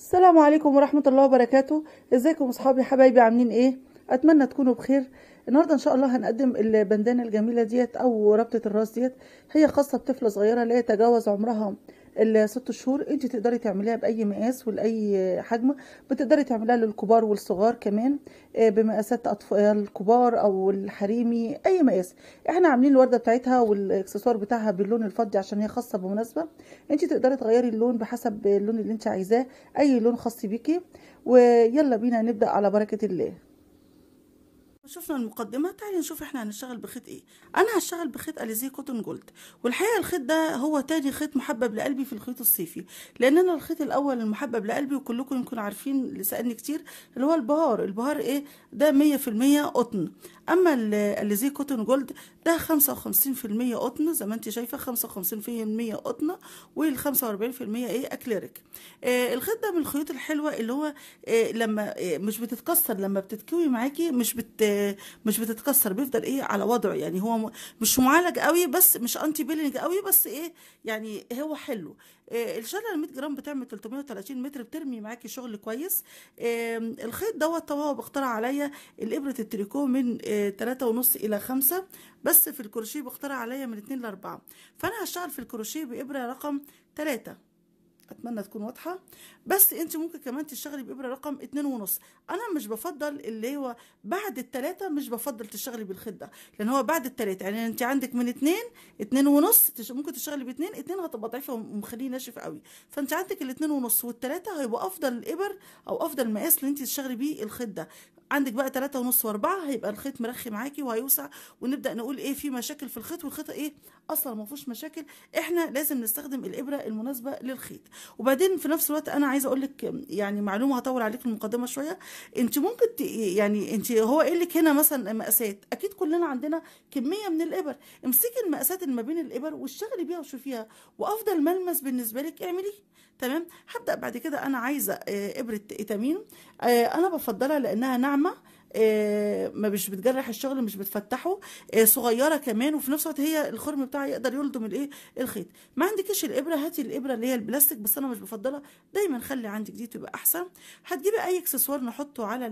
السلام عليكم ورحمة الله وبركاته ازيكم اصحابي حبايبي عاملين ايه اتمنى تكونوا بخير النهارده ان شاء الله هنقدم البندانه الجميله ديت او ربطه الراس ديت هي خاصه بطفله صغيره لا يتجاوز عمرها الست شهور انت تقدري تعمليها باي مقاس ولاي حجم بتقدري تعمليها للكبار والصغار كمان آه، بمقاسات اطفال آه، كبار او الحريمي اي مقاس احنا عاملين الورده بتاعتها والاكسسوار بتاعها باللون الفضي عشان هي خاصه بمناسبه انت تقدري تغيري اللون بحسب اللون اللي انت عايزاه اي لون خاص بيكي ويلا بينا نبدا على بركه الله شفنا المقدمة تعالي نشوف احنا هنشتغل بخيط ايه انا هشتغل بخيط اليزي كوتون جولد والحقيقة الخيط ده هو تاني خيط محبب لقلبي في الخيط الصيفي لان انا الخيط الاول المحبب لقلبي وكلكم يمكن عارفين اللي سألني كتير اللي هو البهار البهار ايه ده مية في المية قطن اما اللي زي كوتون جولد ده 55% قطن زي ما انت شايفه 55% قطن وال 45% ايه اكليريك آه الخيط ده من الخيوط الحلوه اللي هو آه لما آه مش بتتكسر لما بتتكوي معاكي مش بت آه، مش بتتكسر بيفضل ايه على وضعه يعني هو مش معالج قوي بس مش انتي بيلينج قوي بس ايه يعني هو حلو آه، الشنطه ال 100 جرام بتعمل 330 متر بترمي معاكي شغل كويس الخيط دوت هو بختار عليا الابره التريكو من 3.5 آه، الى 5 بس في الكروشيه بختار عليا من 2 ل 4 فانا هشتغل في الكروشيه بابره رقم 3 اتمنى تكون واضحه بس انت ممكن كمان تشتغلي بابره رقم اتنين ونص انا مش بفضل اللي هو بعد التلاتة مش بفضل تشتغلي بالخيط ده لان هو بعد التلاتة يعني انت عندك من اتنين اتنين ونص ممكن تشتغلي باتنين اتنين هتبقى ضعيفه ومخليه ناشف قوي فانت عندك الاتنين ونص والتلاتة هيبقى افضل الابر او افضل مقاس اللي انت تشتغلي بيه الخيط ده عندك بقى تلاتة ونص واربعة هيبقى الخيط مرخي معاكي وهيوسع ونبدأ نقول ايه في مشاكل في الخيط والخيط ايه اصلا ما فيهوش مشاكل احنا لازم نستخدم الابرة المناسبة للخيط وبعدين في نفس الوقت انا عايزة اقول لك يعني معلومة هطول عليك المقدمة شوية انت ممكن يعني انت هو ايه لك هنا مثلا مقاسات اكيد كلنا عندنا كمية من الابر امسكي المقاسات اللي ما بين الابر واشتغلي بيها وشوفيها وافضل ملمس بالنسبة لك اعمليه تمام هبدا بعد كده انا عايزه آه، ابره ايتامين آه، انا بفضلها لانها ناعمه آه، ما مش بتجرح الشغل مش بتفتحه آه، صغيره كمان وفي نفس الوقت هي الخرم بتاعها يقدر يلضم الايه الخيط ما عندكيش الابره هاتي الابره اللي هي البلاستيك بس انا مش بفضلها دايما خلي عندك دي تبقى احسن هتجيبي اي اكسسوار نحطه على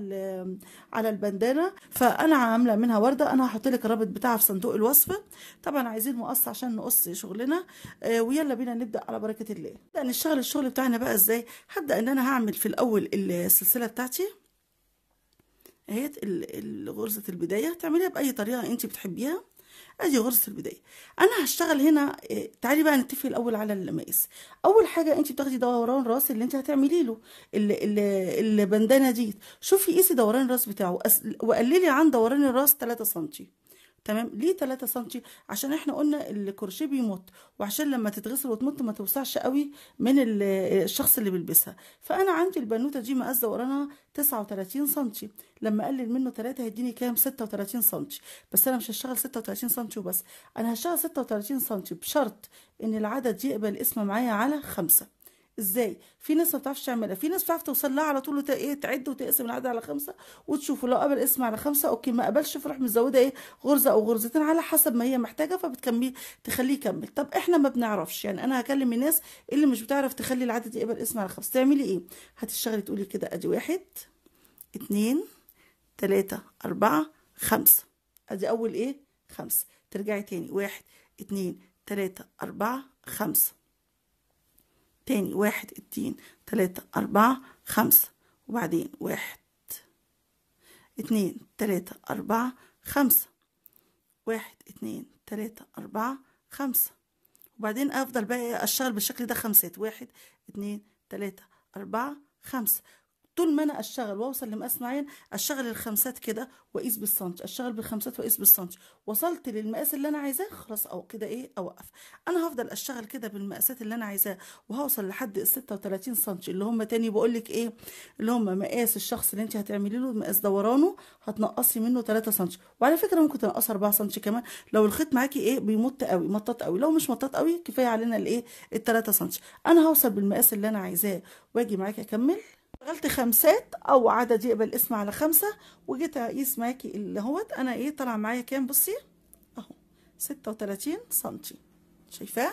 على البندانه فانا عامله منها ورده انا هحط لك الرابط بتاعها في صندوق الوصف طبعا عايزين مقص عشان نقص شغلنا آه، ويلا بينا نبدا على بركه الله نبدا نشتغل الشغل بتاعنا بقى ازاي هبدا ان انا هعمل في الاول السلسله بتاعتي اهي غرزة البداية تعمليها بأي طريقة انت بتحبيها ادي غرزة البداية انا هشتغل هنا آه، تعالي بقى نتفق الاول على المقاس اول حاجة انت بتاخدي دوران راس اللي انت هتعملي له البندانة دي شوفي قيسي دوران الراس بتاعه وقللي عن دوران الراس 3 سم تمام ليه 3 سم عشان احنا قلنا الكروشيه بيمط وعشان لما تتغسل وتمط ما توسعش قوي من الشخص اللي بيلبسها فانا عندي البنوته دي مقاسه ورانا 39 سم لما اقلل منه 3 هيديني كام 36 سم بس انا مش هشتغل 36 سم وبس انا هشتغل 36 سم بشرط ان العدد يقبل قسمه معايا على 5 ازاي في ناس ما بتعرفش تعملها في ناس بتعرف توصل لها على طول ايه تعد وتقسم العدد على خمسه وتشوف لو قبل اسم على خمسه اوكي ما قبلش فروح مزوده ايه غرزه او غرزتين على حسب ما هي محتاجه فبتكمل تخليه يكمل طب احنا ما بنعرفش يعني انا هكلم الناس اللي مش بتعرف تخلي العدد يقبل اسم على خمسه تعملي ايه هتشتغلي تقولي كده ادي واحد اتنين تلاته اربعه خمسه ادي اول ايه خمسه ترجعي تاني واحد اتنين تلاته اربعه خمسه تاني واحد اتنين تلاتة أربعة خمسة وبعدين واحد اتنين تلاتة أربعة خمسة واحد اتنين تلاتة أربعة خمسة وبعدين أفضل بقى أشتغل بالشكل ده خمسات واحد اتنين تلاتة أربعة خمسة طول ما انا اشتغل واوصل لمقاس معين اشتغل الخمسات كده واقيس بالسنتي اشتغل بالخمسات واقيس بالسنتي وصلت للمقاس اللي انا عايزاه خلاص او كده ايه اوقف انا هفضل اشتغل كده بالمقاسات اللي انا عايزاه وهوصل لحد ال 36 سنتي اللي هم تاني بقول لك ايه اللي هم مقاس الشخص اللي انت هتعملي له مقاس دورانه هتنقصي منه 3 سنتي وعلى فكره ممكن تنقصي 4 سنتي كمان لو الخيط معاكي ايه بيمط قوي مطاط قوي لو مش مطاط قوي كفايه علينا الايه ال 3 سنتي انا هوصل بالمقاس اللي انا عايزاه واجي معاكي اكمل اشتغلت خمسات او عدد يقبل اسم على خمسة وجيت اقيس معاكي اللي هوت انا ايه طلع معايا كام بصي اهو ستة وتلاتين سنتي شايفاه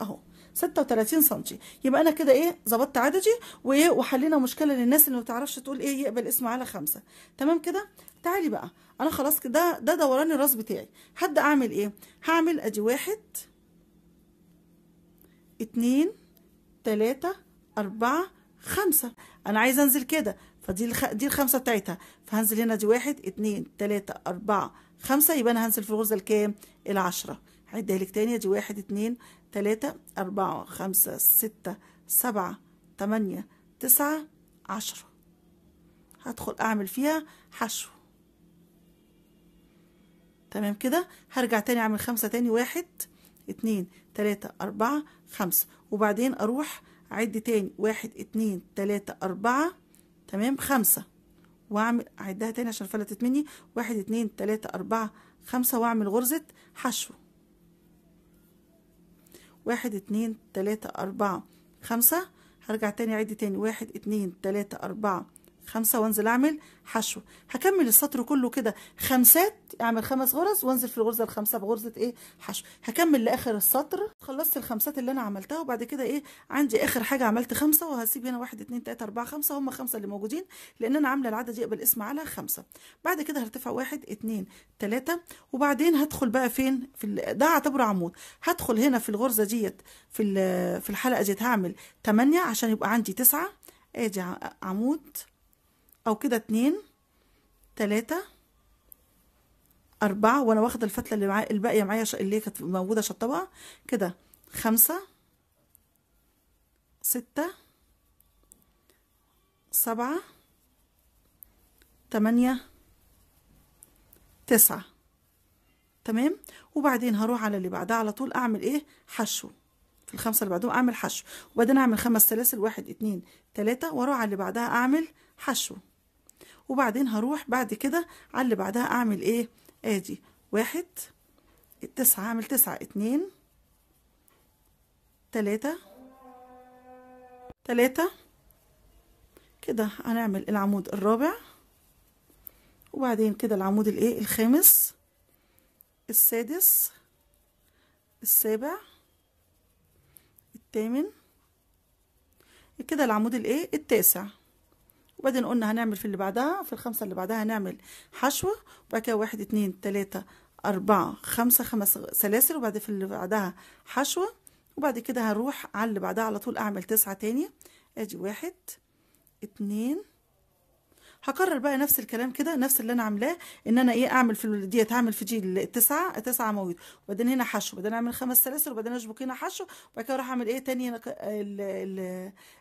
اهو ستة وتلاتين سنتي يبقى انا كده ايه ظبطت عددي وايه وحلينا مشكله للناس اللي ما تقول ايه يقبل اسم على خمسة تمام كده تعالي بقى انا خلاص كده ده دوران الراس بتاعي حد اعمل ايه هعمل ادي واحد اتنين تلاته اربعه خمسة أنا عايزة أنزل كده فدي الخ... دي الخمسة بتاعتها فهنزل هنا دي واحد اتنين تلاتة أربعة خمسة يبقى أنا هنزل في الغرزة الكام العشرة هعدها لك تاني دي واحد اتنين تلاتة أربعة خمسة ستة سبعة تمانية تسعة عشرة هدخل أعمل فيها حشو تمام كده هرجع تاني أعمل خمسة تاني واحد اتنين تلاتة أربعة خمسة وبعدين أروح عد تاني واحد اتنين تلاتة أربعة تمام خمسة وأعمل أعدها تاني عشان فلتت مني واحد اتنين تلاتة أربعة خمسة وأعمل غرزة حشو واحد اتنين تلاتة أربعة خمسة هرجع تاني عد تاني واحد اتنين تلاتة أربعة خمسة وانزل اعمل حشو هكمل السطر كله كده خمسات اعمل خمس غرز وانزل في الغرزة الخامسة بغرزة ايه حشو هكمل لاخر السطر خلصت الخمسات اللي انا عملتها وبعد كده ايه عندي اخر حاجة عملت خمسة وهسيب هنا واحد اتنين تلاتة اربعة خمسة هم خمسة اللي موجودين لان انا عاملة العدد يقبل اسم على خمسة بعد كده هرتفع واحد اتنين تلاتة وبعدين هدخل بقى فين في ده اعتبره عمود هدخل هنا في الغرزة ديت في في الحلقة ديت هعمل تمانية عشان يبقى عندي تسعة ادي عمود او كده اتنين تلاتة أربعة وأنا واخدة الفتلة اللي معايا الباقية معايا اللي كانت موجودة شطبها كده خمسة ستة سبعة تمانية تسعة تمام وبعدين هروح على اللي بعدها على طول أعمل إيه حشو في الخمسة اللي بعدهم أعمل حشو وبعدين أعمل خمس سلاسل واحد اتنين تلاتة وأروح على اللي بعدها أعمل حشو وبعدين هروح بعد كده على اللي بعدها اعمل ايه ادي واحد تسعة اعمل تسعة اتنين تلاتة تلاتة كده هنعمل العمود الرابع وبعدين كده العمود الايه الخامس السادس السابع الثامن كده العمود الايه التاسع وبعدين قلنا هنعمل في اللي بعدها في الخمسة اللي بعدها هنعمل حشوة وبعد كده واحد اتنين تلاتة أربعة خمسة خمس سلاسل وبعد في اللي بعدها حشوة وبعد كده هنروح على اللي بعدها على طول أعمل تسعة تانية أدي واحد اتنين هكرر بقى نفس الكلام كده نفس اللي انا عاملاه ان انا ايه اعمل في ديت اعمل في دي التسعة تسعة مواويل وبعدين هنا حشو وبعدين اعمل خمس سلاسل وبعدين اشبك هنا حشو وبعد كده اروح اعمل ايه تاني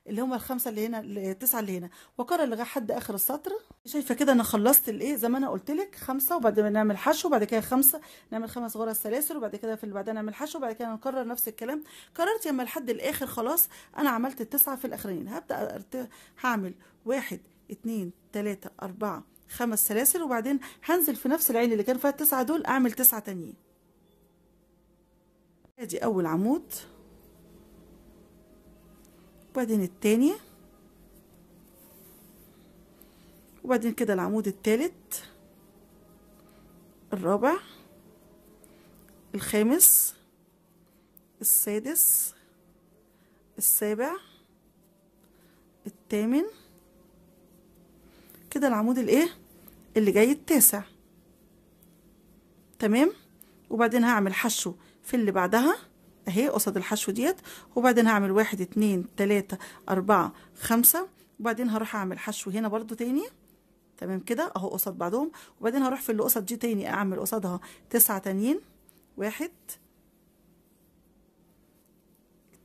اللي هم الخمسه اللي هنا التسعه اللي هنا واكرر لحد اخر السطر شايفه كده انا خلصت الايه زي ما انا قلت لك خمسه وبعدين نعمل حشو وبعد كده خمسه نعمل خمس غرز سلاسل وبعد كده في اللي بعدها نعمل حشو وبعد كده نكرر نفس الكلام كررت اما لحد الاخر خلاص انا عملت التسعه في الاخرين هبدا هعمل واحد اتنين تلاتة أربعة خمس سلاسل وبعدين هنزل في نفس العين اللي كان فيها التسعة دول أعمل تسعة تانيين ادي أول عمود وبعدين التاني وبعدين كده العمود التالت الرابع الخامس السادس السابع الثامن كده العمود الايه اللي جاي التاسع تمام وبعدين هعمل حشو في اللي بعدها اهي قصاد الحشو ديت وبعدين هعمل واحد اتنين تلاتة اربعة خمسة وبعدين هروح اعمل حشو هنا برضو تاني تمام كده اهو قصاد بعضهم وبعدين هروح في اللي قصاد دي تاني اعمل قصادها تسعة تانيين واحد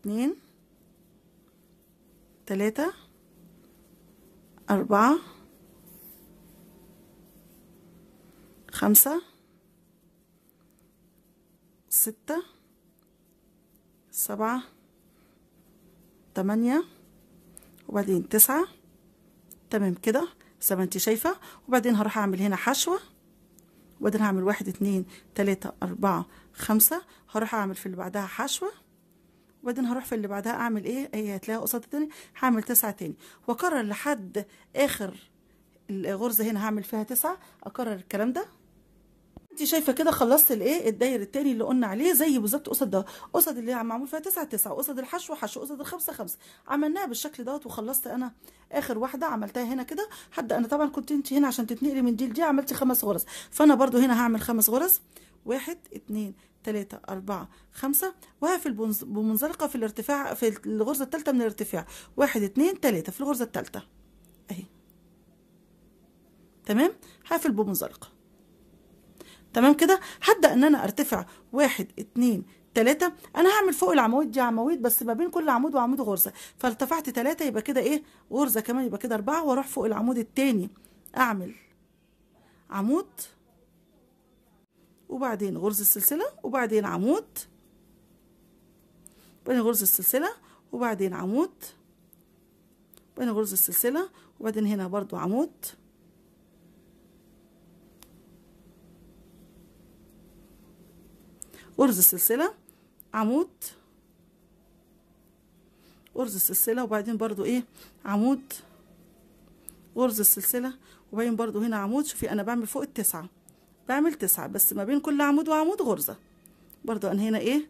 اتنين تلاتة أربعة خمسة ستة سبعة تمانية وبعدين تسعة تمام كده زي ما انت شايفة وبعدين هروح اعمل هنا حشوة وبعدين هعمل واحد اتنين تلاتة اربعة خمسة هروح اعمل في اللي بعدها حشوة وبعدين هروح في اللي بعدها اعمل ايه هي هتلاقيها قصاد تاني هعمل تسعة تاني واكرر لحد اخر الغرزة هنا هعمل فيها تسعة اكرر الكلام ده انت شايفه كده خلصت الايه الداير التاني اللي قلنا عليه زي بالظبط قصد ده قصد اللي معمول فيها 9 9 قصد الحشو حشو قصد الخمسه خمسه عملناها بالشكل دوت وخلصت انا اخر واحده عملتها هنا كده حد انا طبعا كنت انت هنا عشان تتنقلي من دي لدي عملتي خمس غرز فانا برده هنا هعمل خمس غرز واحد اثنين ثلاثة أربعة خمسة وهقفل بمنزلقة في الارتفاع في الغرزة الثالثة من الارتفاع واحد اثنين ثلاثة في الغرزة الثالثة أهي تمام هقفل بمنزلقة تمام كده هبدا ان انا ارتفع واحد اتنين تلاتة انا هعمل فوق العمود دي عواميد بس ما بين كل عمود وعمود غرزه فارتفعت تلاتة يبقى كده ايه غرزه كمان يبقى كده اربعه واروح فوق العمود التاني اعمل عمود وبعدين غرز السلسله وبعدين عمود وبعدين غرز السلسله وبعدين عمود وبعدين غرز السلسله وبعدين هنا برضو عمود أرز السلسلة عمود أرز السلسلة وبعدين برضو إيه عمود أرز السلسلة وبعدين برضو هنا عمود شوفي أنا بعمل فوق التسعة بعمل تسعة بس ما بين كل عمود وعمود غرزة برضو أنا هنا إيه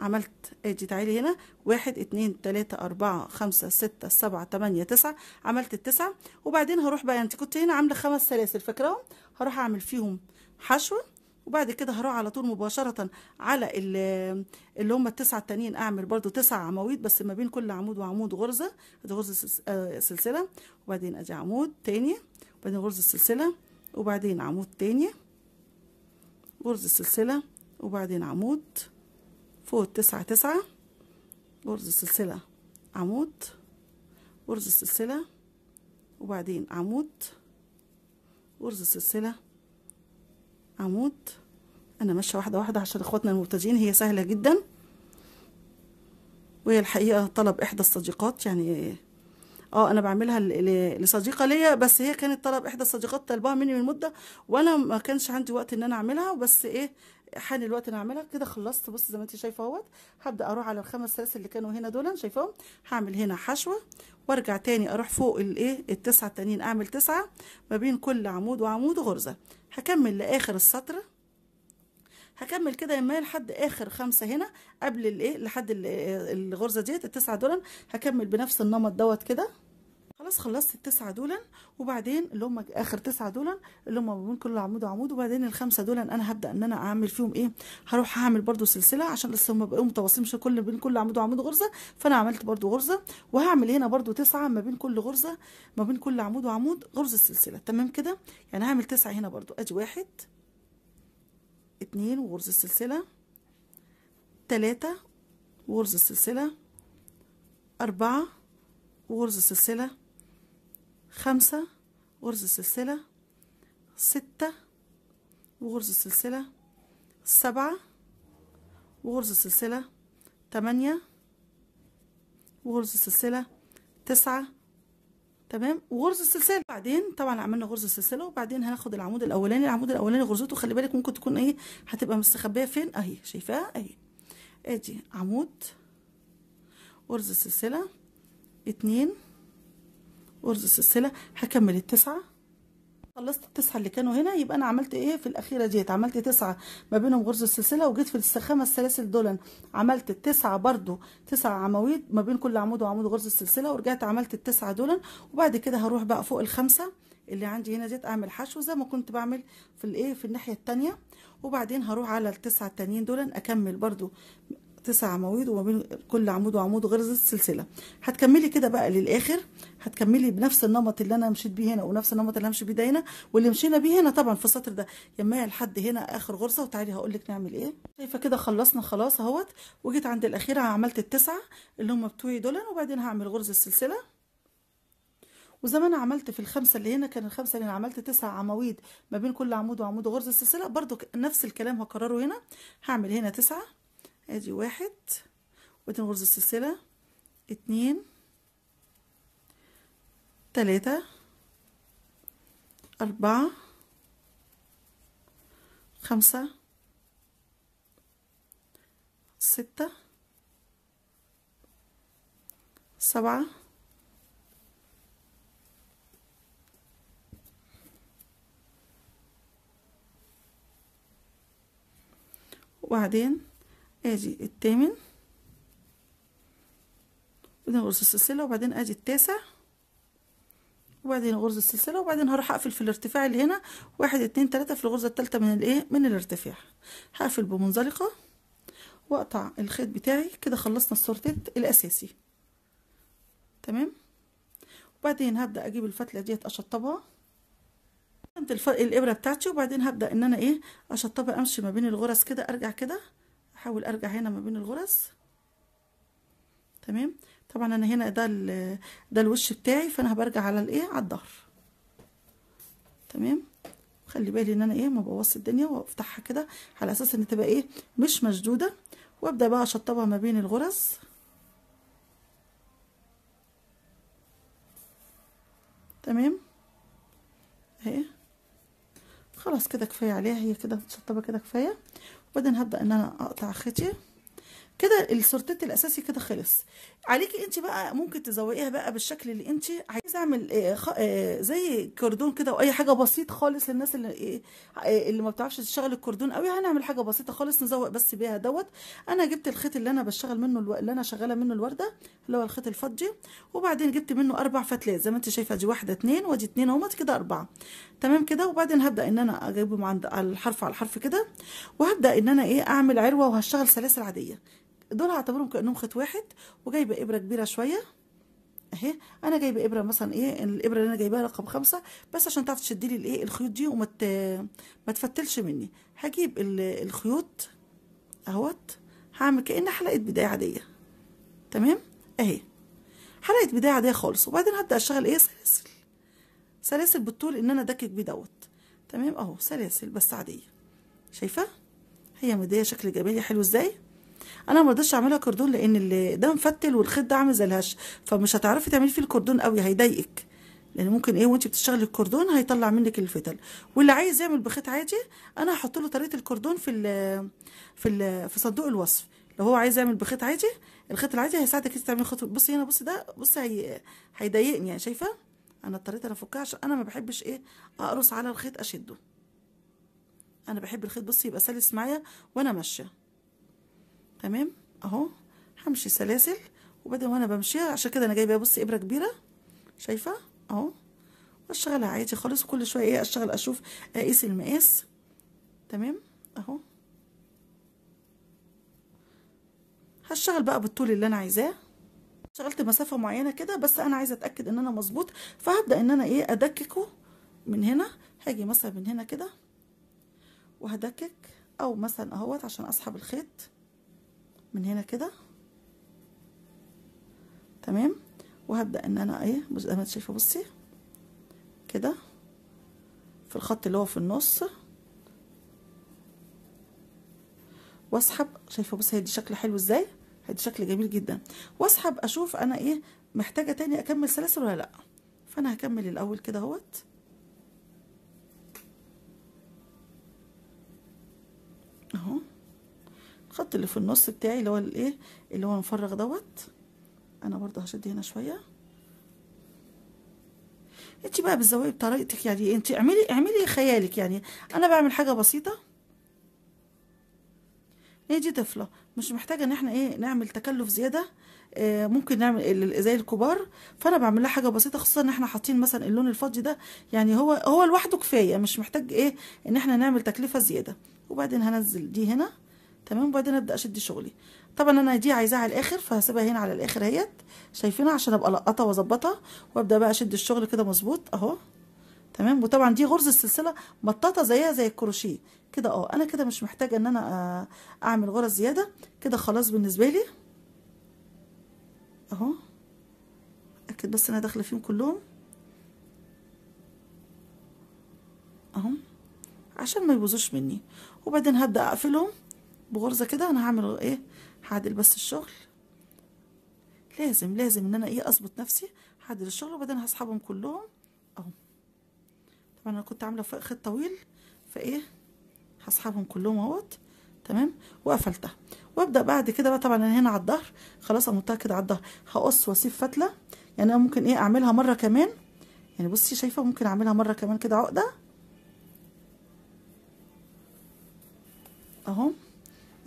عملت ادي تعالي هنا واحد اتنين تلاتة اربعة خمسة ستة سبعة تمانية تسعة عملت التسعة وبعدين هروح بقى يعني انت كنت هنا عاملة خمس سلاسل فاكراهم هروح اعمل فيهم حشوه وبعد كده هروح على طول مباشرة على اللي هم التسعة التانيين أعمل برضو تسع عواميد بس ما بين كل عمود وعمود غرزة ادي غرزة آه، سلسلة وبعدين ادي عمود تاني وبعدين غرزة سلسلة وبعدين عمود تاني غرزة سلسلة وبعدين عمود فوق التسعة تسعة غرزة سلسلة عمود غرزة سلسلة وبعدين عمود غرزة سلسلة عمود انا ماشيه واحده واحده عشان اخواتنا المبتدئين هي سهله جدا وهي الحقيقه طلب احدى الصديقات يعني اه انا بعملها لصديقه ليا بس هي كانت طلب احدى الصديقات طلبها مني من مده وانا ما كانش عندي وقت ان انا اعملها بس ايه حان الوقت اعملها كده خلصت بص زي ما انت شايفه اهوت هبدا اروح على الخمس سلاسل اللي كانوا هنا دول شايفاهم هعمل هنا حشوه وارجع تاني اروح فوق الايه التسعه التانيين اعمل تسعه ما بين كل عمود وعمود غرزه هكمل لاخر السطر هكمل كده يا مال لحد اخر خمسه هنا قبل الايه لحد إيه، الغرزه ديت التسعه دول هكمل بنفس النمط دوت كده خلاص خلصت التسعه دول وبعدين اللي هم اخر تسعه دول اللي هم بين كل عمود وعمود وبعدين الخمسه دول انا هبدا ان انا اعمل فيهم ايه هروح هعمل برده سلسله عشان بس هم بقوا متواصلين مش كل بين كل عمود وعمود غرزه فانا عملت برده غرزه وهعمل هنا برده تسعه ما بين كل غرزه ما بين كل عمود وعمود غرزه سلسله تمام كده يعني هعمل تسعه هنا برده ادي واحد اتنين وغرزه سلسله تلاته وغرزه سلسله أربعة وغرزة سلسلة خمسة غرز سلسلة ستة وغرز سلسلة سبعة وغرز سلسلة تمانية وغرز سلسلة تسعة تمام وغرز السلسله بعدين طبعا عملنا غرز السلسله وبعدين هناخد العمود الاولاني العمود الاولاني غرزته خلي بالك ممكن تكون ايه هتبقى مستخبيه فين اهي شايفاها اهي ادي عمود غرز السلسله اتنين ورز سلسله هكمل التسعه خلصت التسعه اللي كانوا هنا يبقى انا عملت ايه في الاخيره ديت عملت تسعه ما بينهم غرز السلسله وجيت في الخمس سلاسل دول عملت التسعه برضو تسعه عواميد ما بين كل عمود وعمود غرز السلسله ورجعت عملت التسعه دول وبعد كده هروح بقى فوق الخمسه اللي عندي هنا ديت اعمل حشو زي ما كنت بعمل في الايه في الناحيه الثانيه وبعدين هروح على التسعه التانيين دول اكمل برضو تسع عواميد وما بين كل عمود وعمود غرزة سلسله هتكملي كده بقى للاخر هتكملي بنفس النمط اللي انا مشيت بيه هنا ونفس النمط اللي همشي بيه ده هنا واللي مشينا بيه هنا طبعا في السطر ده يما لحد هنا اخر غرزه وتعالي هقول لك نعمل ايه شايفه كده خلصنا خلاص اهوت وجيت عند الاخيره عملت التسعه اللي هم بتوعي دول وبعدين هعمل غرزه السلسله وزي ما انا عملت في الخمسه اللي هنا كان الخمسه اللي انا عملت تسع عواميد ما بين كل عمود وعمود غرزه سلسله برضو نفس الكلام هكرره هنا هعمل هنا تسعه ادي واحد ودي غرزة سلسلة اتنين تلاتة أربعة خمسة ستة سبعة وبعدين ادي الثامن وبعدين غرز السلسله وبعدين ادي التاسع وبعدين غرز السلسله وبعدين هروح اقفل في الارتفاع اللي هنا واحد اتنين تلاته في الغرزه التالته من الايه من الارتفاع هقفل بمنزلقه واقطع الخيط بتاعي كده خلصنا السورتيت الاساسي تمام وبعدين هبدا اجيب الفتله ديت اشطبها الابره بتاعتي وبعدين هبدا ان انا ايه اشطبها امشي ما بين الغرز كده ارجع كده احاول ارجع هنا ما بين الغرز تمام طبعا انا هنا ده ده الوش بتاعي فانا برجع على الايه على الظهر تمام خلي بالي ان انا ايه ما بوص الدنيا وافتحها كده على اساس ان تبقى ايه مش مشدوده وابدا بقى اشطبها ما بين الغرز تمام اهي خلاص كده كفايه عليها هي كده متشطبه كده كفايه وبعدين هبدأ ان انا اقطع خيطي كده السورتيت الاساسي كده خلص عليكي انت بقى ممكن تزوقيها بقى بالشكل اللي انت عايزه اعمل إيه إيه زي كردون كده واي حاجه بسيط خالص للناس اللي إيه اللي ما بتعرفش تشتغل الكردون قوي هنعمل حاجه بسيطه خالص نزوق بس بيها دوت انا جبت الخيط اللي انا بشتغل منه الو... اللي انا شغاله منه الورده اللي هو الخيط الفضي وبعدين جبت منه اربع فتلات زي ما انت شايفه دي واحده اتنين ودي اتنين اهوت كده اربعه تمام كده وبعدين هبدا ان انا اجيبهم عند الحرف على الحرف كده وهبدا ان انا ايه اعمل عروه وهشتغل سلاسل عاديه دول هعتبرهم كانهم خيط واحد وجايبه ابره كبيره شويه اهي انا جايبه ابره مثلا ايه الابره اللي انا جايباها رقم خمسة بس عشان تعرف تشدي لي الايه الخيوط دي وما ما تفتلش مني هجيب الخيوط اهوت هعمل كأن حلقه بدايه عاديه تمام اهي حلقه بدايه عاديه خالص وبعدين هبدا اشتغل ايه سلاسل سلاسل بالطول ان انا دكك بيه دوت تمام اهو سلاسل بس عاديه شايفه هي مديه شكل جميل حلو ازاي انا ما رضيتش اعملها كردون لان اللي ده مفتل والخيط ده عامل زي الهش فمش هتعرفي تعملي فيه الكردون قوي هيضايقك لان ممكن ايه وانت بتشتغلي الكردون هيطلع منك الفتل واللي عايز يعمل بخيط عادي انا هحط له طريقه الكردون في الـ في الـ في صندوق الوصف لو هو عايز يعمل بخيط عادي الخيط العادي هيساعدك انت تعملي خيط بصي هنا بصي ده بصي هي هيضايقني يعني شايفه انا اضطريت انا افكها عشان انا ما بحبش ايه اقرص على الخيط اشده انا بحب الخيط بصي يبقى سلس معايا وانا ماشيه تمام اهو همشي سلاسل وبدل ما انا بمشيها عشان كده انا جايبه بصي ابره كبيره شايفه اهو واشتغلها عادي خالص كل شويه ايه اشتغل اشوف اقيس المقاس تمام اهو هشتغل بقى بالطول اللي انا عايزاه اشتغلت مسافه معينه كده بس انا عايزه اتاكد ان انا مظبوط فهبدا ان انا ايه ادككه من هنا هاجي مثلا من هنا كده وهدكك او مثلا اهوت عشان اسحب الخيط من هنا كده تمام وهبدا ان انا ايه زي ما انت شايفه بصي كده في الخط اللي هو في النص واسحب شايفه بصي هيدي شكل حلو ازاي هيدي شكل جميل جدا واسحب اشوف انا ايه محتاجه تاني اكمل سلاسل ولا لا فانا هكمل الاول كده اهوت اهو الخط اللي في النص بتاعي اللي هو الايه اللي هو مفرغ دوت انا برضه هشد هنا شويه انت بقى بالزوايا بطريقتك يعني إيه؟ انت اعملي اعملي خيالك يعني انا بعمل حاجه بسيطه هي دي طفله مش محتاجه ان احنا ايه نعمل تكلف زياده آه، ممكن نعمل زي الكبار فانا بعمل لها حاجه بسيطه خصوصا ان احنا حاطين مثلا اللون الفضي ده يعني هو هو لوحده كفايه مش محتاج ايه ان احنا نعمل تكلفه زياده وبعدين هنزل دي هنا تمام وبعدين ابدا اشد شغلي طبعا انا دي عايزاها على الاخر فهسيبها هنا على الاخر اهيت شايفينها عشان ابقى القطها واظبطها وابدا بقى اشد الشغل كده مظبوط اهو تمام وطبعا دي غرز السلسله مطاطه زيها زي الكروشيه كده اه انا كده مش محتاجه ان انا آه، اعمل غرز زياده كده خلاص بالنسبه لي اهو اكد بس انا داخله فيهم كلهم اهو عشان ما يبوظوش مني وبعدين هبدا اقفلهم بغرزه كده انا هعمل ايه هعدل بس الشغل لازم لازم ان انا ايه اظبط نفسي هعدل الشغل وبعدين هسحبهم كلهم اهو طبعا انا كنت عامله خيط طويل فايه هسحبهم كلهم اهوت تمام وقفلتها وابدا بعد كده بقى طبعا انا هنا على الظهر خلاص قمتها كده على الظهر هقص واسيب فتله يعني انا ممكن ايه اعملها مره كمان يعني بصي شايفه ممكن اعملها مره كمان كده عقده اهو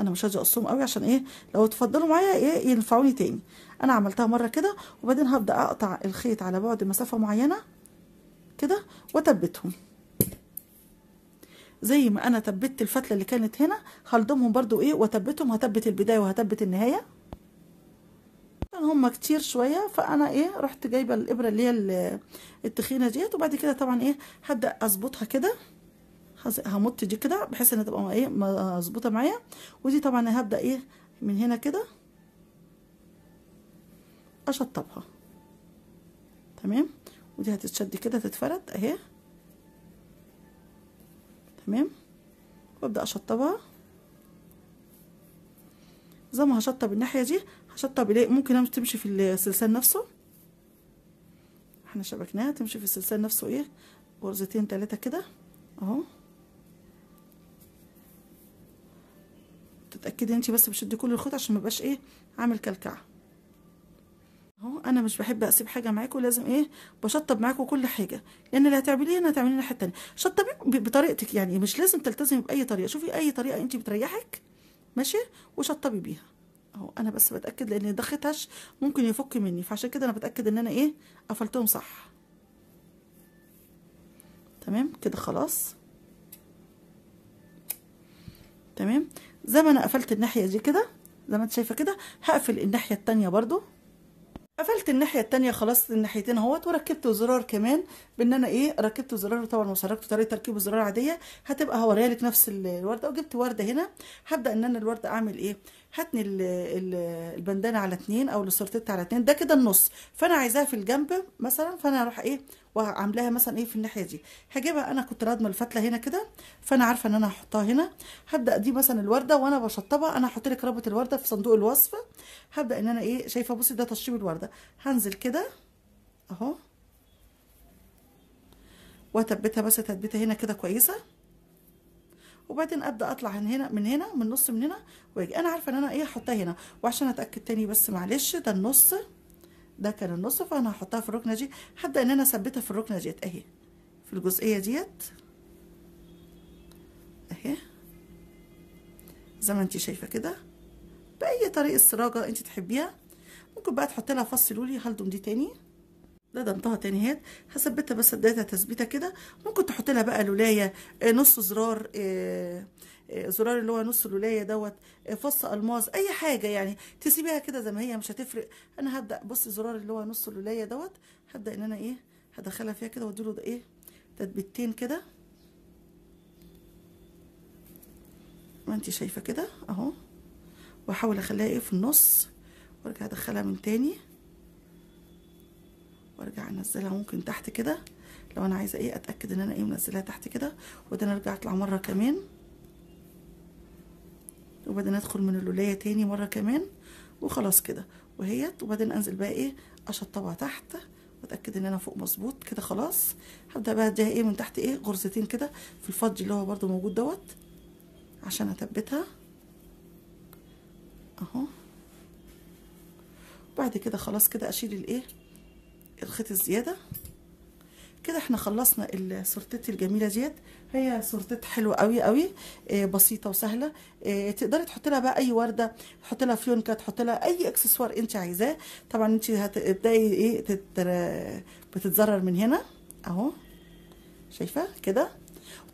انا مش هاجي اقصهم قوي عشان ايه لو اتفضلوا معايا ايه ينفعوني تاني انا عملتها مره كده وبعدين هبدا اقطع الخيط على بعد مسافه معينه كده واثبتهم زي ما انا ثبتت الفتله اللي كانت هنا هلضمهم برضو ايه واثبتهم هثبت البدايه وهثبت النهايه هما هم كتير شويه فانا ايه رحت جايبه الابره اللي هي التخينه ديت وبعد كده طبعا ايه هبدا اظبطها كده همط دي كده بحيث انها تبقى ايه مظبوطه معايا ودي طبعا هبدا ايه من هنا كده اشطبها تمام ودي هتتشد كده تتفرد اهي تمام وابدا اشطبها زي ما هشطب الناحيه دي هشطب الايه ممكن تمشي في السلسال نفسه احنا شبكناها تمشي في السلسال نفسه ايه غرزتين تلاتة كده اهو تتاكدي انت بس بشد كل الخيط عشان ما بقاش ايه عامل كلكعه اهو انا مش بحب اسيب حاجه معاكم لازم ايه بشطب معاكم كل حاجه لان يعني اللي هتعمليه انا هتعمليه الناحيه التانيه شطبي بطريقتك يعني مش لازم تلتزمي باي طريقه شوفي اي طريقه انت بتريحك ماشي وشطبي بيها اهو انا بس بتاكد لان ده خيط هش ممكن يفك مني فعشان كده انا بتاكد ان انا ايه قفلتهم صح تمام كده خلاص تمام زي ما انا قفلت الناحيه دي كده زي ما انت شايفه كده هقفل الناحيه التانية برضو قفلت الناحيه التانية خلاص الناحيتين اهوت وركبت زرار كمان بان انا ايه ركبت زرار طبعا وشاركت طريقه تركيب الزرار عاديه هتبقى هوريها لك نفس الورده وجبت ورده هنا هبدا ان انا الورده اعمل ايه هتني البندانه على اتنين او السورتيت على اتنين ده كده النص فانا عايزاها في الجنب مثلا فانا هروح ايه وعاملاها مثلا ايه في الناحيه دي هجيبها انا كنت رادمه الفتله هنا كده فانا عارفه ان انا هحطها هنا هبدا دي مثلا الورده وانا بشطبها انا هحط لك رابط الورده في صندوق الوصف هبدا ان انا ايه شايفه بصي ده تشطيب الورده هنزل كده اهو واثبتها بس تثبيته هنا كده كويسه وبعدين ابدا اطلع من هنا من هنا من نص من هنا واجي انا عارفه ان انا ايه هحطها هنا وعشان اتاكد تاني بس معلش ده النص ده كان النص فانا هحطها في الركنه دي هبدا ان انا اثبتها في الركنه ديت اهي في الجزئيه ديت اهي زي ما انت شايفه كده باي طريقه سراجه انت تحبيها ممكن بقى تحطي لها فص لولي هلدم دي تاني ده دمتها تاني اهي هثبتها بس اديتها تثبيته كده ممكن تحطي لها بقى لولايه آه، نص زرار آه، زرار اللي هو نص الولايه دوت آه، فص الماظ اي حاجه يعني تسيبيها كده زي ما هي مش هتفرق انا هبدا بص زرار اللي هو نص الولايه دوت هبدا ان انا ايه هدخلها فيها كده واديله ده ايه تثبيتين كده ما انت شايفه كده اهو واحاول اخليها ايه في النص وارجع ادخلها من تاني وارجع انزلها ممكن تحت كده لو انا عايزه ايه اتاكد ان انا ايه منزلها تحت كده أنا ارجع اطلع مره كمان وبعدين ادخل من اللولايه تاني مره كمان وخلاص كده وهيت وبعدين انزل بقى ايه اشطبها تحت واتاكد ان انا فوق مظبوط كده خلاص هبدا بقى اديها ايه من تحت ايه غرزتين كده في الفضج اللي هو برده موجود دوت عشان اثبتها اهو بعد كده خلاص كده اشيل الايه الخيط الزياده كده احنا خلصنا السورتيت الجميله ديت هي سورتيت حلوه قوي قوي آه، بسيطه وسهله آه، تقدري تحطي لها بقى اي ورده تحطي لها فيونكه تحطي لها اي اكسسوار انت عايزاه طبعا انت هتبداي ايه بتتزرر من هنا اهو شايفه كده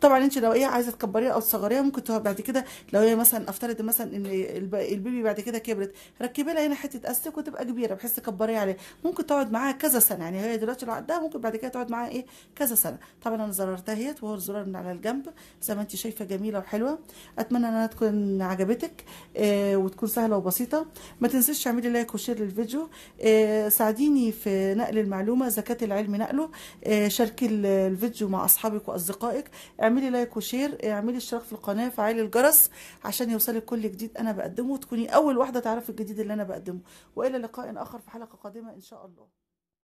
طبعا انت لو ايه عايزه تكبريها او تصغريها ممكن بعد كده لو هي مثلا افترض مثلا ان البيبي بعد كده كبرت ركبي لها هنا حته استك وتبقى كبيره بحيث تكبريها عليه ممكن تقعد معاها كذا سنه يعني هي دلوقتي لو عندها ممكن بعد كده تقعد معاها ايه كذا سنه طبعا انا زررتها اهيت وهو الزرار من على الجنب زي ما انت شايفه جميله وحلوه اتمنى انها تكون عجبتك آه وتكون سهله وبسيطه ما تنسيش تعملي لايك وشير للفيديو آه ساعديني في نقل المعلومه زكاه العلم نقله آه شاركي الفيديو مع اصحابك واصدقائك اعملي لايك وشير اعملي اشتراك في القناه فعلي الجرس عشان يوصلك كل جديد انا بقدمه وتكوني اول واحده تعرفي الجديد اللي انا بقدمه والى لقاء اخر في حلقه قادمه ان شاء الله